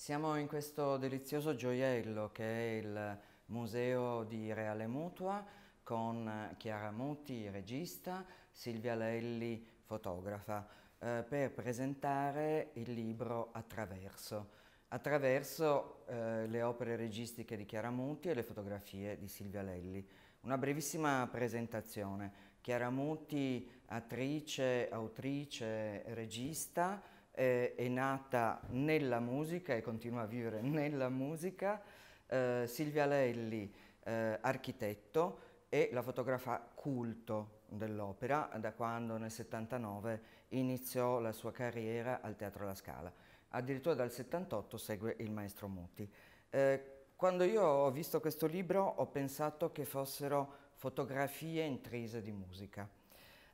Siamo in questo delizioso gioiello che è il Museo di Reale Mutua con Chiara Muti, regista, Silvia Lelli, fotografa, eh, per presentare il libro Attraverso, attraverso eh, le opere registiche di Chiara Muti e le fotografie di Silvia Lelli. Una brevissima presentazione. Chiara Muti, attrice, autrice, regista, eh, è nata nella musica e continua a vivere nella musica. Eh, Silvia Lelli, eh, architetto, e la fotografa culto dell'opera da quando nel 79 iniziò la sua carriera al Teatro La Scala. Addirittura dal 78 segue il maestro Muti. Eh, quando io ho visto questo libro ho pensato che fossero fotografie intrise di musica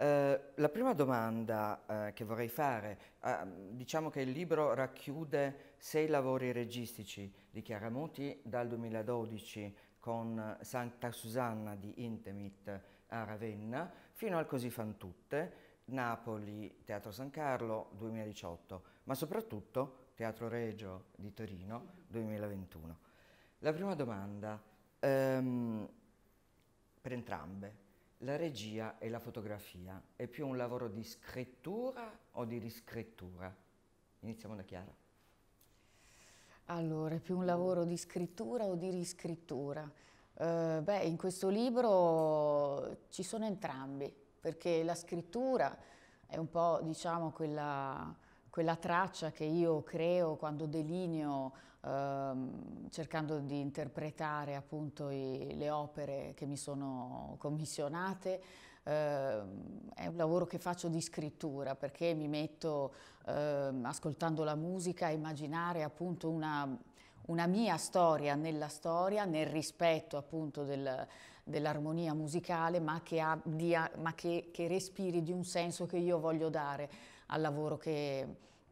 eh, la prima domanda eh, che vorrei fare, eh, diciamo che il libro racchiude sei lavori registici di Chiaramuti dal 2012 con Santa Susanna di Intemit a Ravenna fino al Così fan tutte, Napoli, Teatro San Carlo 2018, ma soprattutto Teatro Regio di Torino 2021. La prima domanda ehm, per entrambe, la regia e la fotografia è più un lavoro di scrittura o di riscrittura? Iniziamo da Chiara. Allora, è più un lavoro di scrittura o di riscrittura? Eh, beh, in questo libro ci sono entrambi, perché la scrittura è un po', diciamo, quella, quella traccia che io creo quando delineo ehm, cercando di interpretare appunto i, le opere che mi sono commissionate. Ehm, è un lavoro che faccio di scrittura perché mi metto ehm, ascoltando la musica a immaginare appunto una, una mia storia nella storia, nel rispetto appunto del, dell'armonia musicale, ma, che, abbia, ma che, che respiri di un senso che io voglio dare al lavoro che,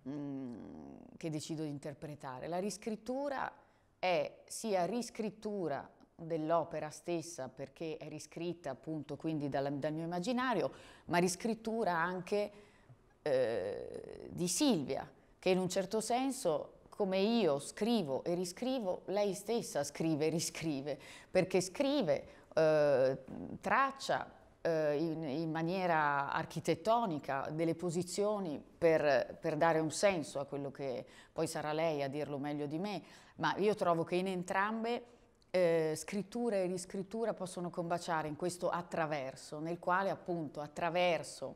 Mm, che decido di interpretare. La riscrittura è sia riscrittura dell'opera stessa perché è riscritta appunto quindi dal, dal mio immaginario, ma riscrittura anche eh, di Silvia, che in un certo senso come io scrivo e riscrivo, lei stessa scrive e riscrive, perché scrive, eh, traccia, eh, in, in, maniera architettonica delle posizioni per, per, dare un senso a quello che poi sarà lei a dirlo meglio di me, ma io trovo che in entrambe eh, scrittura e riscrittura possono combaciare in questo attraverso, nel quale appunto attraverso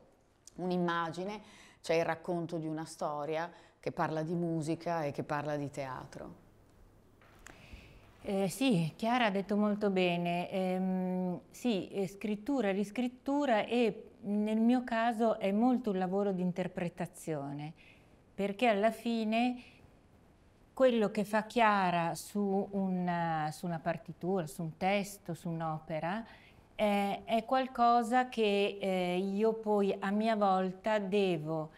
un'immagine c'è il racconto di una storia che parla di musica e che parla di teatro. Eh, sì, Chiara ha detto molto bene. Ehm, eh, sì, scrittura, riscrittura e nel mio caso è molto un lavoro di interpretazione, perché alla fine quello che fa Chiara su una, su una partitura, su un testo, su un'opera, eh, è qualcosa che eh, io poi a mia volta devo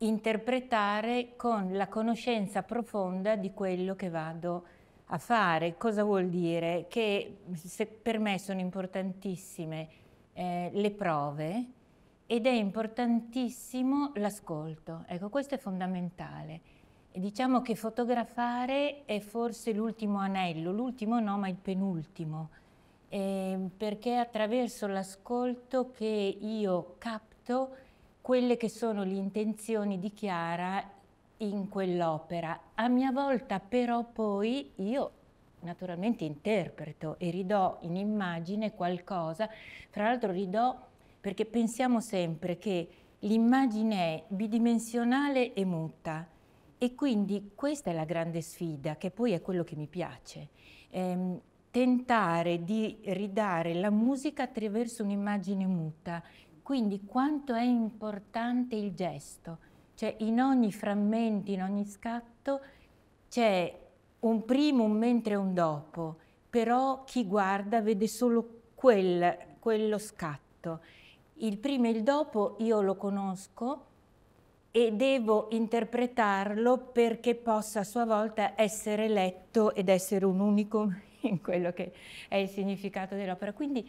interpretare con la conoscenza profonda di quello che vado a a fare. Cosa vuol dire? Che per me sono importantissime eh, le prove ed è importantissimo l'ascolto. Ecco, questo è fondamentale. E diciamo che fotografare è forse l'ultimo anello, l'ultimo no, ma il penultimo, eh, perché è attraverso l'ascolto che io capto quelle che sono le intenzioni di Chiara in quell'opera. A mia volta però poi io naturalmente interpreto e ridò in immagine qualcosa, fra l'altro ridò perché pensiamo sempre che l'immagine è bidimensionale e muta e quindi questa è la grande sfida che poi è quello che mi piace. Ehm, tentare di ridare la musica attraverso un'immagine muta, quindi quanto è importante il gesto cioè in ogni frammento, in ogni scatto c'è un primo, un mentre e un dopo, però chi guarda vede solo quel, quello scatto. Il prima e il dopo io lo conosco e devo interpretarlo perché possa a sua volta essere letto ed essere un unico in quello che è il significato dell'opera. Quindi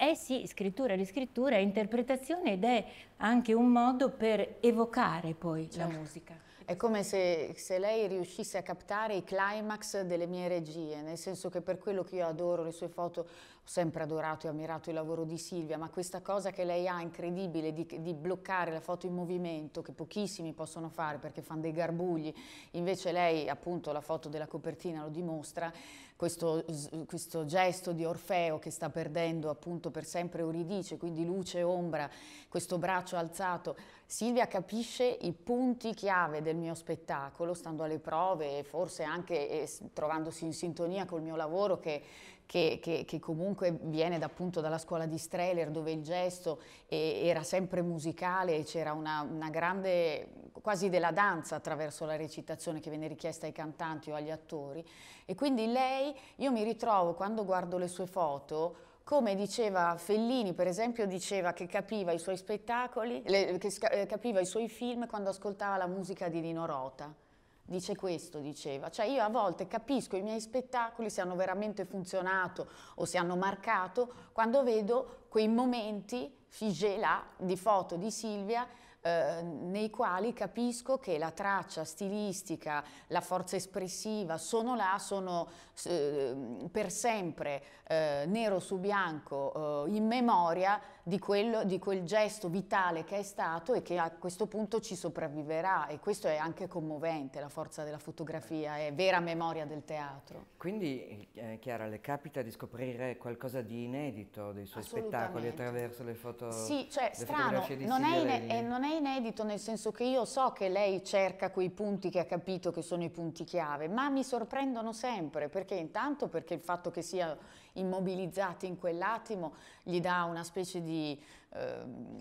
è eh sì scrittura, riscrittura, interpretazione ed è anche un modo per evocare poi certo. la musica. È come se, se, lei riuscisse a captare i climax delle mie regie, nel senso che per quello che io adoro le sue foto sempre adorato e ammirato il lavoro di Silvia, ma questa cosa che lei ha incredibile di, di, bloccare la foto in movimento, che pochissimi possono fare perché fanno dei garbugli, invece lei appunto la foto della copertina lo dimostra, questo, questo gesto di Orfeo che sta perdendo appunto per sempre Euridice, quindi luce e ombra, questo braccio alzato, Silvia capisce i punti chiave del mio spettacolo, stando alle prove e forse anche eh, trovandosi in sintonia col mio lavoro che che, che, che comunque viene da, appunto dalla scuola di Strehler dove il gesto eh, era sempre musicale, e c'era una, una grande quasi della danza attraverso la recitazione che viene richiesta ai cantanti o agli attori e quindi lei, io mi ritrovo quando guardo le sue foto come diceva Fellini, per esempio, diceva che capiva i suoi spettacoli, che eh, capiva i suoi film quando ascoltava la musica di Nino Rota dice questo, diceva. Cioè io a volte capisco i miei spettacoli se hanno veramente funzionato o se hanno marcato quando vedo quei momenti figé là di foto di Silvia eh, nei quali capisco che la traccia stilistica, la forza espressiva sono là, sono eh, per sempre eh, nero su bianco, eh, in memoria di, quello, di quel gesto vitale che è stato e che a questo punto ci sopravviverà e questo è anche commovente, la forza della fotografia, è vera memoria del teatro. Quindi eh, Chiara, le capita di scoprire qualcosa di inedito dei suoi spettacoli attraverso le foto? Sì, cioè strano, non è, in, non è è inedito nel senso che io so che lei cerca quei punti che ha capito che sono i punti chiave, ma mi sorprendono sempre, perché intanto perché il fatto che sia immobilizzati in quell'attimo gli dà una specie di... Eh,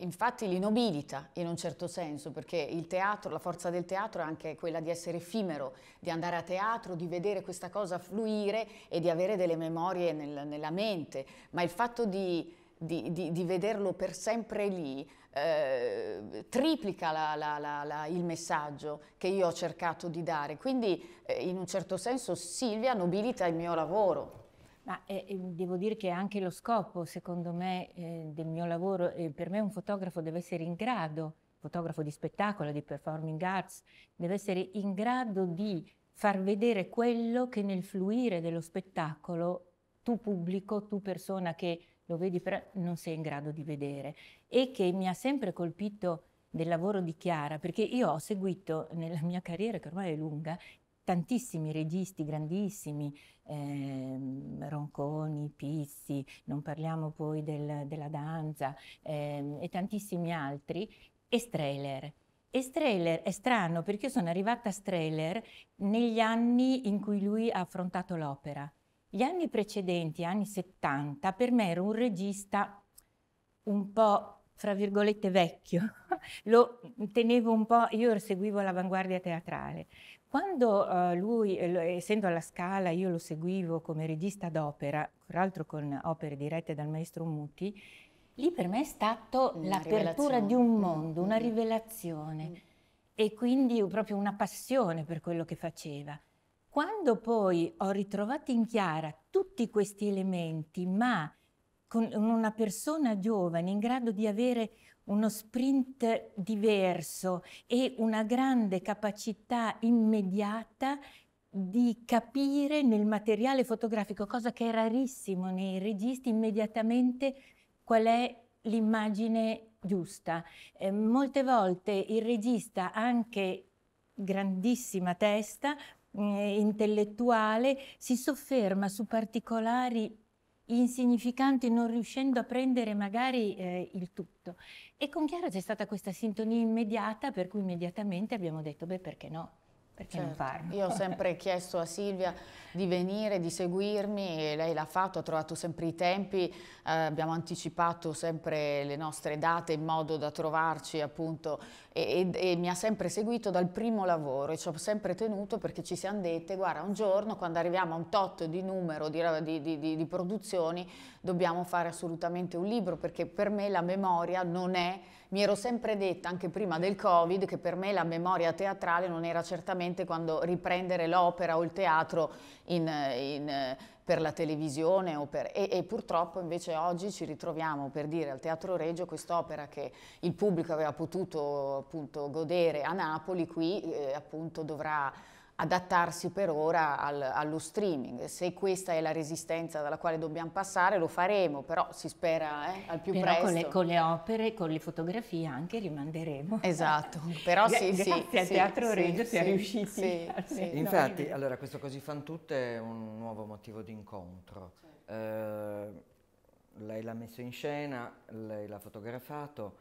infatti li nobilita in un certo senso, perché il teatro, la forza del teatro è anche quella di essere effimero, di andare a teatro, di vedere questa cosa fluire e di avere delle memorie nel, nella mente, ma il fatto di di, di, di vederlo per sempre lì, eh, triplica la, la, la, il messaggio che io ho cercato di dare. Quindi eh, in un certo senso Silvia nobilita il mio lavoro. Ma eh, eh devo dire che anche lo scopo, secondo me, eh, del mio lavoro, eh, per me un fotografo deve essere in grado, fotografo di spettacolo, di performing arts, deve essere in grado di far vedere quello che nel fluire dello spettacolo tu pubblico, tu persona che lo vedi però non sei in grado di vedere e che mi ha sempre colpito del lavoro di Chiara, perché io ho seguito nella mia carriera, che ormai è lunga, tantissimi registi grandissimi, ehm, Ronconi, Pizzi, non parliamo poi del, della danza ehm, e tantissimi altri, e Strehler. E Strehler è strano perché io sono arrivata a Strehler negli anni in cui lui ha affrontato l'opera gli anni precedenti, anni 70, per me era un regista un po' fra virgolette vecchio, lo tenevo un po', io seguivo l'avanguardia teatrale. Quando uh, lui, eh, essendo alla Scala, io lo seguivo come regista d'opera, tra l'altro con opere dirette dal maestro Muti, lì per me è stato l'apertura di un mm, mondo, una mm. rivelazione mm. e quindi proprio una passione per quello che faceva. Quando poi ho ritrovato in Chiara tutti questi elementi, ma con una persona giovane in grado di avere uno sprint diverso e una grande capacità immediata di capire nel materiale fotografico, cosa che è rarissimo nei registi, immediatamente qual è l'immagine giusta. Eh, molte volte il regista, anche grandissima testa, eh, intellettuale si sofferma su particolari insignificanti, non riuscendo a prendere magari eh, il tutto. E con Chiara c'è stata questa sintonia immediata, per cui immediatamente abbiamo detto, beh, perché no? perché certo. non farlo? Io ho sempre chiesto a Silvia di venire, di seguirmi e lei l'ha fatto, ha trovato sempre i tempi, eh, abbiamo anticipato sempre le nostre date in modo da trovarci appunto e, e, e mi ha sempre seguito dal primo lavoro e ci ho sempre tenuto perché ci siamo dette guarda un giorno quando arriviamo a un tot di numero di, di, di, di produzioni dobbiamo fare assolutamente un libro perché per me la memoria non è mi ero sempre detta, anche prima del Covid, che per me la memoria teatrale non era certamente quando riprendere l'opera o il teatro in, in, per la televisione per, e, e, purtroppo invece oggi ci ritroviamo per dire al Teatro Reggio quest'opera che il pubblico aveva potuto appunto godere a Napoli, qui eh, appunto dovrà adattarsi per ora al, allo streaming. Se questa è la resistenza dalla quale dobbiamo passare, lo faremo, però si spera eh, al più però presto. Con le, con le opere, con le fotografie anche rimanderemo. Esatto, però sì, Grazie sì, al sì, Teatro sì, Reggio si è riusciti. Sì, sì. Infatti, allora, questo Così fan tutte è un nuovo motivo di incontro. Certo. Eh, lei l'ha messo in scena, lei l'ha fotografato.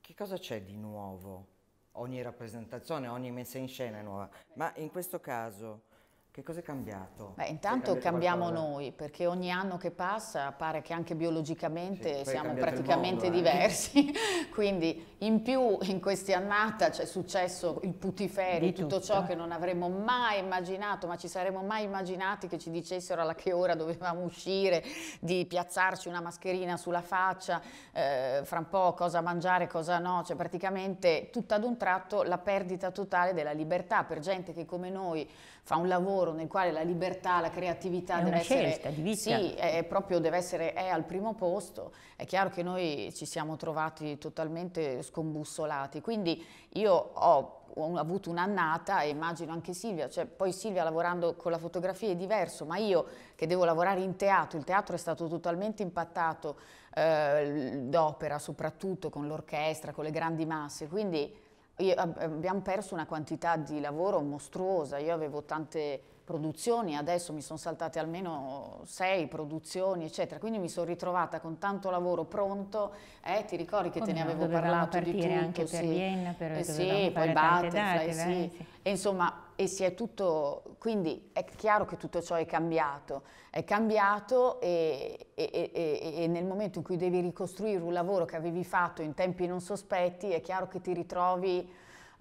Che cosa c'è di nuovo? ogni rappresentazione, ogni messa in scena è nuova, ma in questo caso che cosa è cambiato? Beh, cioè, intanto cambiamo qualcosa? noi, perché ogni anno che passa pare che anche biologicamente sì, siamo praticamente mondo, eh. diversi. Eh? Quindi in più in questa annata c'è successo il putiferio, tutto, tutto ciò che non avremmo mai immaginato, ma ci saremmo mai immaginati che ci dicessero alla che ora dovevamo uscire, di piazzarci una mascherina sulla faccia, eh, fra un po' cosa mangiare, cosa no, cioè praticamente tutto ad un tratto la perdita totale della libertà per gente che come noi fa un lavoro lavoro nel quale la libertà, la creatività è deve essere, di vita. Sì, è, proprio deve essere è al primo posto, è chiaro che noi ci siamo trovati totalmente scombussolati. Quindi io ho ho avuto un'annata e immagino anche Silvia, cioè, poi Silvia lavorando con la fotografia è diverso, ma io che devo lavorare in teatro, il teatro è stato totalmente impattato eh, d'opera, soprattutto con l'orchestra, con le grandi masse, quindi eh, abbiamo perso una quantità di lavoro mostruosa, io avevo tante produzioni, adesso mi sono saltate almeno sei produzioni, eccetera. Quindi mi sono ritrovata con tanto lavoro pronto, eh, ti ricordi che Come te ne avevo parlato di tutto, anche sì. Vienna, per eh, sì, poi Butterfly, date, sì. Beh, sì. E insomma, e si è tutto, quindi è chiaro che tutto ciò è cambiato, è cambiato e, e, e, e, nel momento in cui devi ricostruire un lavoro che avevi fatto in tempi non sospetti, è chiaro che ti ritrovi...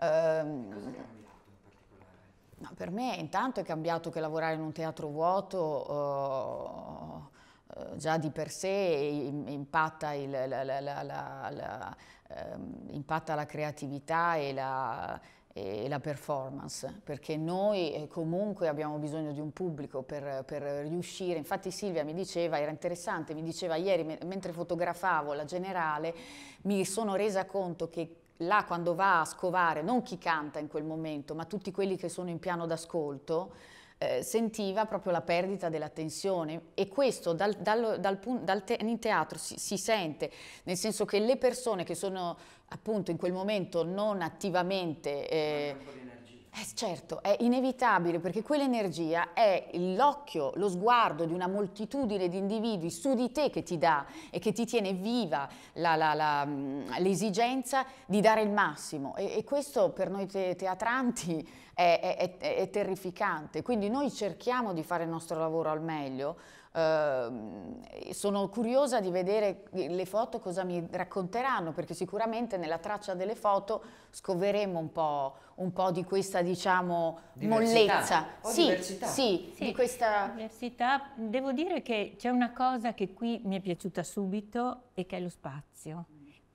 Ehm, No, per me intanto è cambiato che lavorare in un teatro vuoto eh, eh già di per sé impatta, il, la, la, la, eh, impatta la creatività e la, e la performance, perché noi eh, comunque abbiamo bisogno di un pubblico per, per, riuscire. Infatti Silvia mi diceva, era interessante, mi diceva ieri mentre fotografavo la generale, mi sono resa conto che là quando va a scovare, non chi canta in quel momento, ma tutti quelli che sono in piano d'ascolto, eh, sentiva proprio la perdita della tensione e questo dal, dal, dal, dal te, in teatro si, si, sente, nel senso che le persone che sono appunto in quel momento non attivamente... Eh, eh certo, è inevitabile perché quell'energia è l'occhio, lo sguardo di una moltitudine di individui su di te che ti dà e che ti tiene viva mm, l'esigenza di dare il massimo e, e questo per noi te teatranti è, è, è, terrificante. Quindi noi cerchiamo di fare il nostro lavoro al meglio. Eh, sono curiosa di vedere le foto cosa mi racconteranno, perché sicuramente nella traccia delle foto scoveremo un po', un po di questa, diciamo, diversità. mollezza. O sì, diversità. Sì, sì, di questa... Diversità. Devo dire che c'è una cosa che qui mi è piaciuta subito e che è lo spazio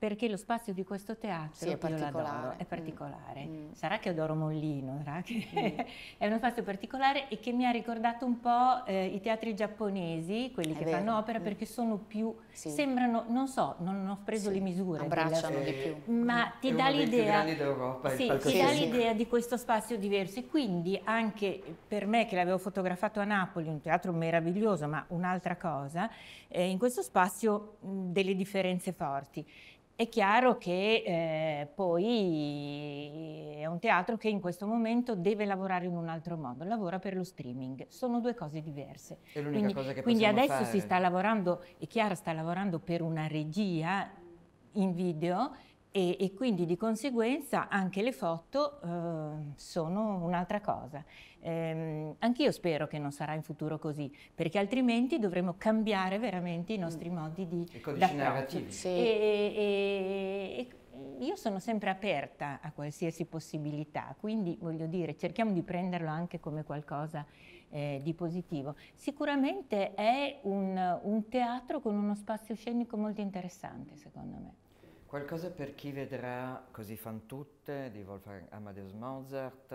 perché lo spazio di questo teatro sì, è particolare. È mm. particolare. Mm. Sarà che adoro Mollino, sarà che mm. è uno spazio particolare e che mi ha ricordato un po' eh, i teatri giapponesi, quelli è che vero. fanno opera, mm. perché sono più, sì. sembrano, non so, non ho preso sì. le misure. Abbracciano della, di più. Mm, ma mm. ti dà l'idea... Sì, ti dà l'idea di questo spazio diverso e quindi anche per me che l'avevo fotografato a Napoli, un teatro meraviglioso, ma un'altra cosa, eh, in questo spazio mh, delle differenze forti. È chiaro che eh, poi è un teatro che in questo momento deve lavorare in un altro modo, lavora per lo streaming, sono due cose diverse. È l'unica quindi, cosa che quindi adesso fare. si sta lavorando e Chiara sta lavorando per una regia in video e, e, quindi di conseguenza anche le foto eh, sono un'altra cosa. Ehm, anch'io spero che non sarà in futuro così, perché altrimenti dovremo cambiare veramente i nostri mm. modi di... I codici narrativi. Sì. E, e, io sono sempre aperta a qualsiasi possibilità, quindi voglio dire, cerchiamo di prenderlo anche come qualcosa eh, di positivo. Sicuramente è un, un teatro con uno spazio scenico molto interessante, secondo me. Qualcosa per chi vedrà Così fan tutte di Wolfgang Amadeus Mozart,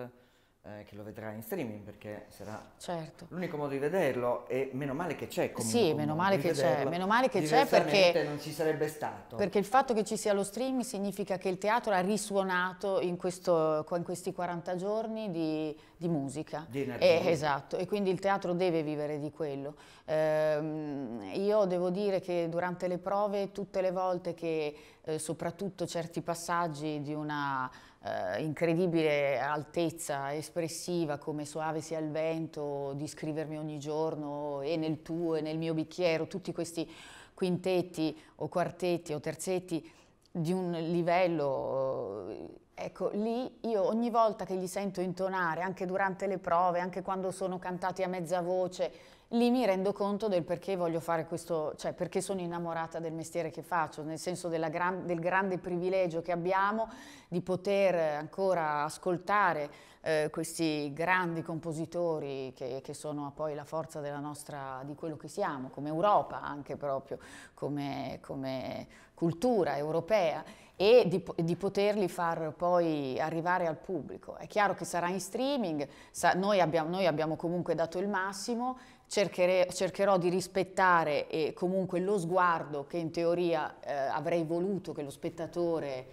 eh, che lo vedrà in streaming perché sarà certo. l'unico modo di vederlo e meno male che c'è comunque. Sì, meno male che c'è, meno male che c'è perché non ci sarebbe stato. Perché il fatto che ci sia lo streaming significa che il teatro ha risuonato in, questo, in questi 40 giorni di, di musica. Di e, eh, esatto, e quindi il teatro deve vivere di quello. Ehm, io devo dire che durante le prove tutte le volte che eh, soprattutto certi passaggi di una eh, incredibile altezza espressiva come Soave sia il vento, di scrivermi ogni giorno e nel tuo e nel mio bicchiere, tutti questi quintetti o quartetti o terzetti di un livello, eh, ecco, lì io ogni volta che li sento intonare, anche durante le prove, anche quando sono cantati a mezza voce, lì mi rendo conto del perché voglio fare questo, cioè perché sono innamorata del mestiere che faccio, nel senso gran, del grande privilegio che abbiamo di poter ancora ascoltare eh, questi grandi compositori che, che, sono poi la forza nostra, di quello che siamo, come Europa anche proprio, come, come cultura europea e di, di, poterli far poi arrivare al pubblico. È chiaro che sarà in streaming, sa, noi, abbiamo, noi abbiamo comunque dato il massimo, Cercherè, cercherò di rispettare eh, comunque lo sguardo che in teoria eh, avrei voluto che lo spettatore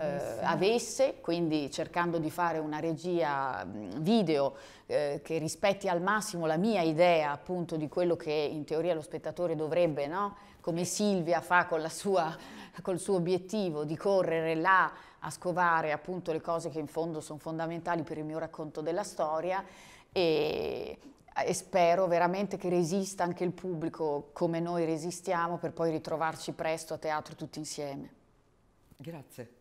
eh, avesse, quindi cercando di fare una regia mm, video eh, che rispetti al massimo la mia idea appunto di quello che in teoria lo spettatore dovrebbe, no? come Silvia fa con sua, col suo obiettivo di correre là a scovare appunto le cose che in fondo sono fondamentali per il mio racconto della storia. E, e spero veramente che resista anche il pubblico come noi resistiamo per poi ritrovarci presto a teatro tutti insieme. Grazie.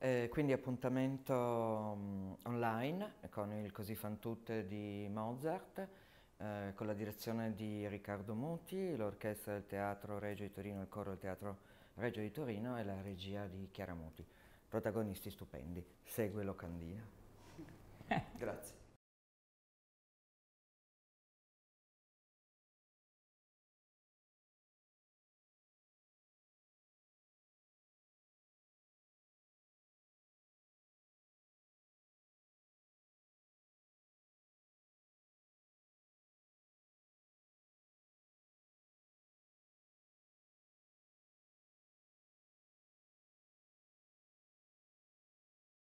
Eh, quindi appuntamento mm, online con il Così fan tutte di Mozart, eh, con la direzione di Riccardo Muti, l'orchestra del Teatro Reggio di Torino, il coro del Teatro Reggio di Torino e la regia di Chiara Muti. Protagonisti stupendi. Segue Locandina. Grazie.